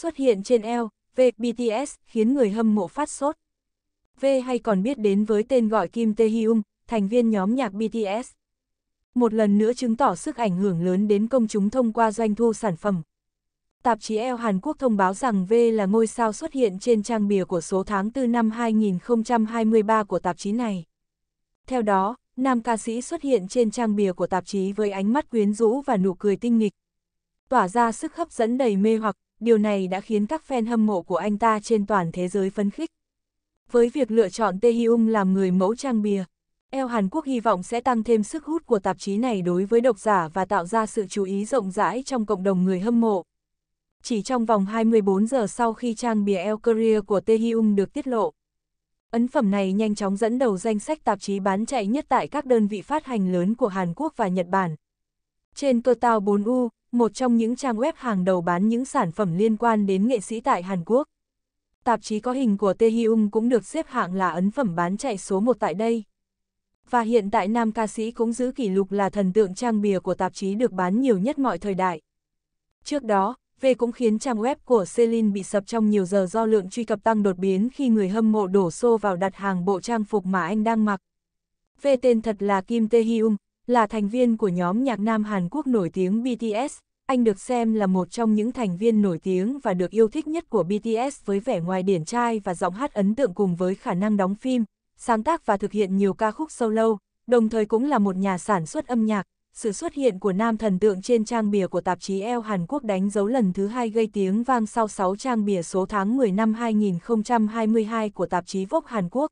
xuất hiện trên LV BTS khiến người hâm mộ phát sốt. V hay còn biết đến với tên gọi Kim Tae Hyung, thành viên nhóm nhạc BTS. Một lần nữa chứng tỏ sức ảnh hưởng lớn đến công chúng thông qua doanh thu sản phẩm. Tạp chí El Hàn Quốc thông báo rằng V là ngôi sao xuất hiện trên trang bìa của số tháng 4 năm 2023 của tạp chí này. Theo đó, nam ca sĩ xuất hiện trên trang bìa của tạp chí với ánh mắt quyến rũ và nụ cười tinh nghịch. Tỏa ra sức hấp dẫn đầy mê hoặc, điều này đã khiến các fan hâm mộ của anh ta trên toàn thế giới phấn khích. Với việc lựa chọn Taehyung làm người mẫu trang bìa, Eo Hàn Quốc hy vọng sẽ tăng thêm sức hút của tạp chí này đối với độc giả và tạo ra sự chú ý rộng rãi trong cộng đồng người hâm mộ. Chỉ trong vòng 24 giờ sau khi trang bìa El Korea của Taehyung được tiết lộ, ấn phẩm này nhanh chóng dẫn đầu danh sách tạp chí bán chạy nhất tại các đơn vị phát hành lớn của Hàn Quốc và Nhật Bản. Trên cơ tàu 4U, một trong những trang web hàng đầu bán những sản phẩm liên quan đến nghệ sĩ tại Hàn Quốc. Tạp chí có hình của Taehyung cũng được xếp hạng là ấn phẩm bán chạy số 1 tại đây. Và hiện tại nam ca sĩ cũng giữ kỷ lục là thần tượng trang bìa của tạp chí được bán nhiều nhất mọi thời đại. Trước đó, V cũng khiến trang web của Celine bị sập trong nhiều giờ do lượng truy cập tăng đột biến khi người hâm mộ đổ xô vào đặt hàng bộ trang phục mà anh đang mặc. V tên thật là Kim Taehyung, là thành viên của nhóm nhạc nam Hàn Quốc nổi tiếng BTS, anh được xem là một trong những thành viên nổi tiếng và được yêu thích nhất của BTS với vẻ ngoài điển trai và giọng hát ấn tượng cùng với khả năng đóng phim, sáng tác và thực hiện nhiều ca khúc solo, đồng thời cũng là một nhà sản xuất âm nhạc. Sự xuất hiện của nam thần tượng trên trang bìa của tạp chí Elle Hàn Quốc đánh dấu lần thứ hai gây tiếng vang sau 6 trang bìa số tháng 10 năm 2022 của tạp chí Vogue Hàn Quốc.